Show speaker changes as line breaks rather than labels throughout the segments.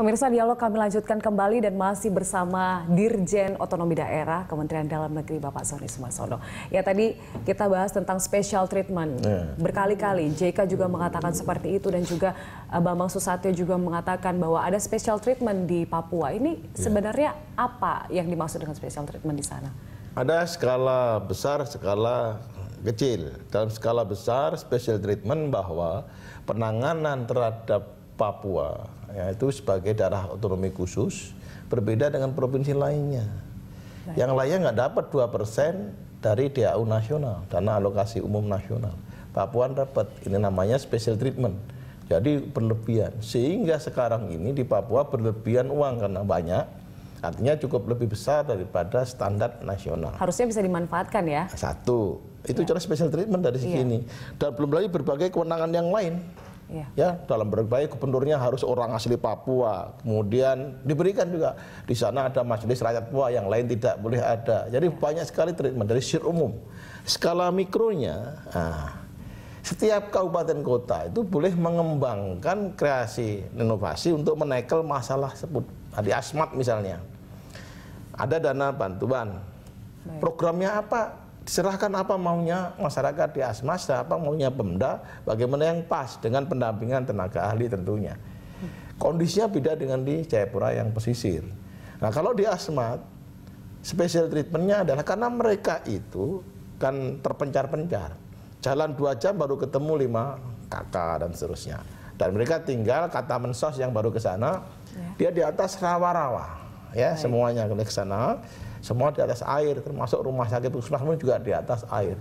Pemirsa dialog kami lanjutkan kembali dan masih bersama Dirjen Otonomi Daerah Kementerian Dalam Negeri Bapak Soni Sumasono. Ya tadi kita bahas tentang special treatment ya. berkali-kali. JK juga mengatakan seperti itu dan juga eh, Bambang Susatyo juga mengatakan bahwa ada special treatment di Papua. Ini ya. sebenarnya apa yang dimaksud dengan special treatment di sana?
Ada skala besar, skala kecil. Dalam skala besar special treatment bahwa penanganan terhadap Papua ya, itu sebagai daerah otonomi khusus berbeda dengan provinsi lainnya. Yang lainnya nggak dapat 2% dari DAU nasional, dana alokasi umum nasional. Papua dapat, ini namanya special treatment. Jadi berlebihan. Sehingga sekarang ini di Papua berlebihan uang karena banyak, artinya cukup lebih besar daripada standar nasional.
Harusnya bisa dimanfaatkan ya.
Satu, itu ya. cara special treatment dari sini iya. ya. Dan belum lagi berbagai kewenangan yang lain Iya. Ya. dalam berbagai gubernurnya harus orang asli Papua. Kemudian diberikan juga di sana ada majelis rakyat Papua yang lain tidak boleh ada. Jadi ya. banyak sekali treatment dari sir umum. Skala mikronya, nah, setiap kabupaten kota itu boleh mengembangkan kreasi inovasi untuk menekel masalah sebut nah, di asmat misalnya. Ada dana bantuan. Baik. Programnya apa? serahkan apa maunya masyarakat di asmas, apa maunya Pemda, bagaimana yang pas dengan pendampingan tenaga ahli tentunya. Kondisinya beda dengan di Jayapura yang pesisir. Nah kalau di asmat, special treatmentnya adalah karena mereka itu kan terpencar-pencar. Jalan dua jam baru ketemu lima kakak dan seterusnya. Dan mereka tinggal kata mensos yang baru ke sana, ya. dia di atas rawa-rawa ya Baik. semuanya ke sana semua di atas air, termasuk rumah sakit puskesmas juga di atas air.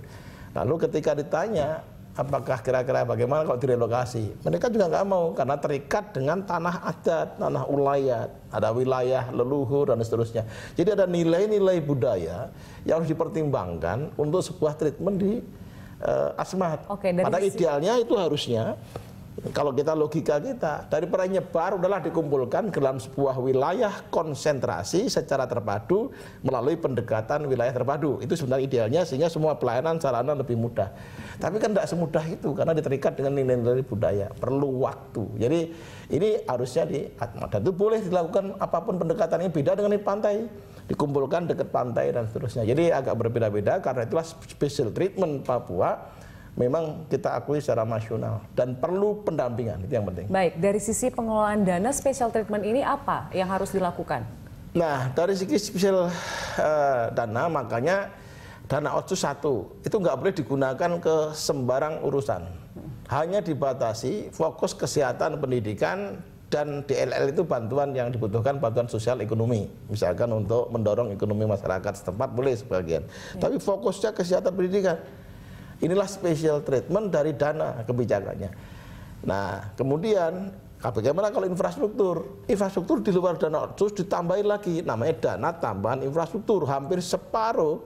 Lalu ketika ditanya apakah kira-kira bagaimana kalau direlokasi, mereka juga nggak mau karena terikat dengan tanah adat, tanah ulayat, ada wilayah leluhur dan seterusnya. Jadi ada nilai-nilai budaya yang harus dipertimbangkan untuk sebuah treatment di uh, asmat.
Oke, Pada idealnya
itu harusnya kalau kita logika kita dari nyebar udahlah dikumpulkan ke dalam sebuah wilayah konsentrasi secara terpadu melalui pendekatan wilayah terpadu. Itu sebenarnya idealnya sehingga semua pelayanan sarana lebih mudah. Tapi kan tidak semudah itu karena diterikat dengan nilai-nilai budaya. Perlu waktu. Jadi ini harusnya di dan itu boleh dilakukan apapun pendekatan ini beda dengan di pantai dikumpulkan dekat pantai dan seterusnya. Jadi agak berbeda-beda karena itulah special treatment Papua memang kita akui secara nasional dan perlu pendampingan itu yang penting.
Baik, dari sisi pengelolaan dana special treatment ini apa yang harus dilakukan?
Nah, dari sisi special uh, dana makanya dana otsus satu itu nggak boleh digunakan ke sembarang urusan. Hanya dibatasi fokus kesehatan, pendidikan, dan DLL itu bantuan yang dibutuhkan bantuan sosial ekonomi misalkan untuk mendorong ekonomi masyarakat setempat boleh sebagian ya. tapi fokusnya kesehatan pendidikan Inilah special treatment dari dana kebijakannya. Nah, kemudian bagaimana kalau infrastruktur? Infrastruktur di luar dana otsus ditambahin lagi namanya dana tambahan infrastruktur hampir separuh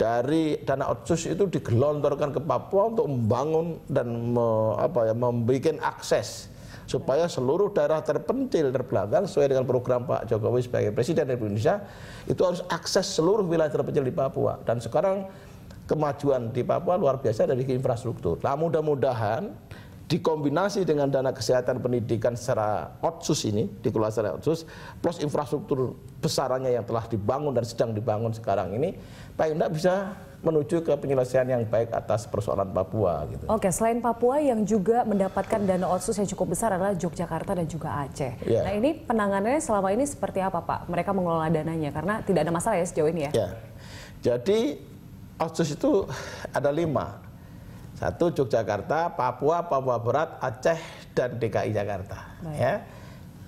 dari dana otsus itu digelontorkan ke Papua untuk membangun dan me, apa ya membuat akses supaya seluruh daerah terpencil terbelakang sesuai dengan program Pak Jokowi sebagai Presiden Indonesia itu harus akses seluruh wilayah terpencil di Papua dan sekarang kemajuan di Papua luar biasa dari infrastruktur. Nah, mudah-mudahan dikombinasi dengan dana kesehatan pendidikan secara otsus ini dikelola secara otsus plus infrastruktur besarannya yang telah dibangun dan sedang dibangun sekarang ini Pak tidak bisa menuju ke penyelesaian yang baik atas persoalan Papua gitu.
Oke, selain Papua yang juga mendapatkan dana otsus yang cukup besar adalah Yogyakarta dan juga Aceh. Yeah. Nah, ini penanganannya selama ini seperti apa, Pak? Mereka mengelola dananya karena tidak ada masalah ya sejauh ini ya.
Yeah. Jadi Otsus itu ada lima. Satu Yogyakarta, Papua, Papua Barat, Aceh, dan DKI Jakarta. Baik. Ya,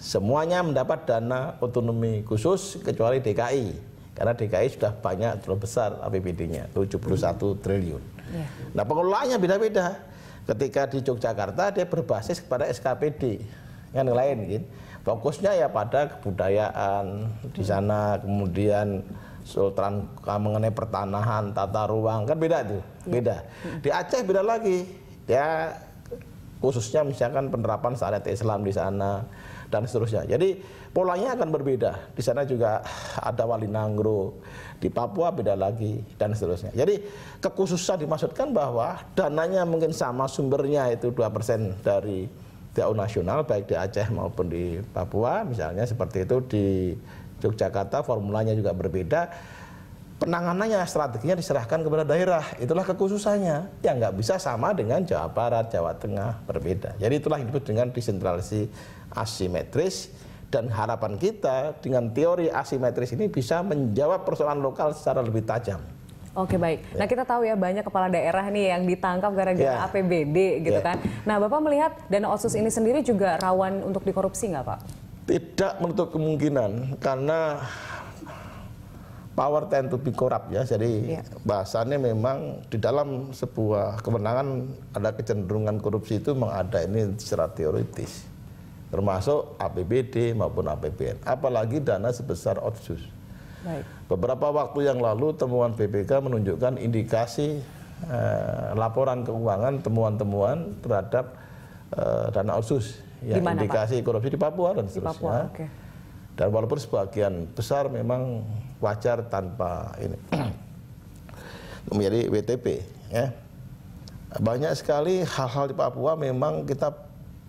semuanya mendapat dana otonomi khusus kecuali DKI. Karena DKI sudah banyak terlalu besar APBD-nya, 71 triliun. Ya. Nah pengelolaannya beda-beda. Ketika di Yogyakarta dia berbasis kepada SKPD, kan yang lain gitu. Fokusnya ya pada kebudayaan di sana, kemudian Sultan mengenai pertanahan, tata ruang kan beda tuh, iya. beda. Di Aceh beda lagi. Ya khususnya misalkan penerapan syariat Islam di sana dan seterusnya. Jadi polanya akan berbeda. Di sana juga ada wali nangro, di Papua beda lagi dan seterusnya. Jadi kekhususan dimaksudkan bahwa dananya mungkin sama sumbernya itu persen dari DAO nasional baik di Aceh maupun di Papua misalnya seperti itu di Yogyakarta formulanya juga berbeda penanganannya strateginya diserahkan kepada daerah itulah kekhususannya yang nggak bisa sama dengan Jawa Barat Jawa Tengah berbeda jadi itulah disebut dengan desentralisasi asimetris dan harapan kita dengan teori asimetris ini bisa menjawab persoalan lokal secara lebih tajam
Oke baik. Ya. Nah kita tahu ya banyak kepala daerah nih yang ditangkap gara-gara yeah. APBD gitu yeah. kan. Nah Bapak melihat dana osus ini sendiri juga rawan untuk dikorupsi nggak Pak?
Tidak menutup kemungkinan karena power tend to be corrupt ya. Jadi yeah. bahasannya memang di dalam sebuah kemenangan ada kecenderungan korupsi itu mengada ini secara teoritis. Termasuk APBD maupun APBN. Apalagi dana sebesar otsus. Beberapa waktu yang lalu temuan BPK menunjukkan indikasi eh, laporan keuangan temuan-temuan terhadap uh, dana otsus yang Dimana, indikasi Pak? korupsi di Papua dan seterusnya. Di Papua, okay. Dan walaupun sebagian besar memang wajar tanpa ini menjadi WTP ya. Banyak sekali hal-hal di Papua memang kita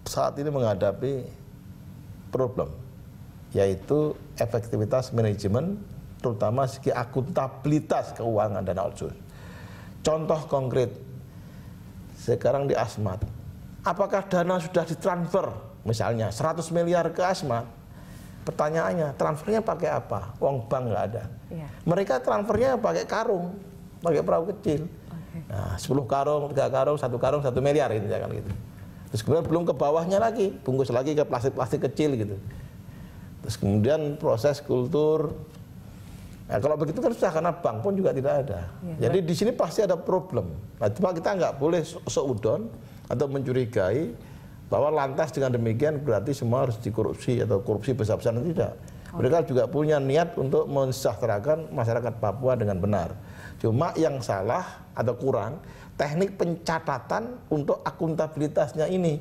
saat ini menghadapi problem yaitu efektivitas manajemen terutama segi akuntabilitas keuangan dan outsourcing. Contoh konkret sekarang di Asmat apakah dana sudah ditransfer misalnya 100 miliar ke Asma pertanyaannya transfernya pakai apa uang bank nggak ada ya. mereka transfernya pakai karung pakai perahu kecil okay. nah, 10 karung tiga karung satu karung satu miliar gitu ya kan gitu terus kemudian belum ke bawahnya lagi bungkus lagi ke plastik-plastik kecil gitu terus kemudian proses kultur Nah, kalau begitu kan susah karena bank pun juga tidak ada. Ya, Jadi di sini pasti ada problem. Nah, cuma kita nggak boleh seudon, so atau mencurigai bahwa lantas dengan demikian berarti semua harus dikorupsi atau korupsi besar-besaran tidak. Oh. Mereka juga punya niat untuk mensejahterakan masyarakat Papua dengan benar. Cuma yang salah atau kurang teknik pencatatan untuk akuntabilitasnya ini.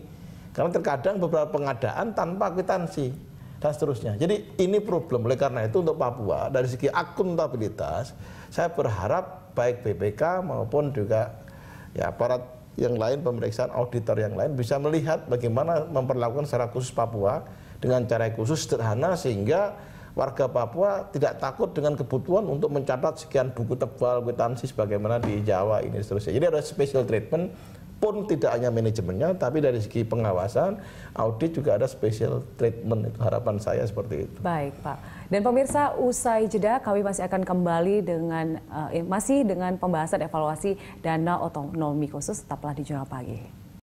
Karena terkadang beberapa pengadaan tanpa kwitansi dan seterusnya. Jadi ini problem. Oleh karena itu untuk Papua dari segi akuntabilitas saya berharap baik BPK maupun juga ya aparat yang lain, pemeriksaan auditor yang lain bisa melihat bagaimana memperlakukan secara khusus Papua dengan cara khusus sederhana sehingga warga Papua tidak takut dengan kebutuhan untuk mencatat sekian buku tebal kwitansi sebagaimana di Jawa ini seterusnya. Jadi ada special treatment pun tidak hanya manajemennya, tapi dari segi pengawasan, audit juga ada special treatment. Itu harapan saya seperti itu.
Baik, Pak. Dan pemirsa, usai jeda kami masih akan kembali dengan uh, masih dengan pembahasan evaluasi dana otonomi khusus tetaplah di jurnal pagi.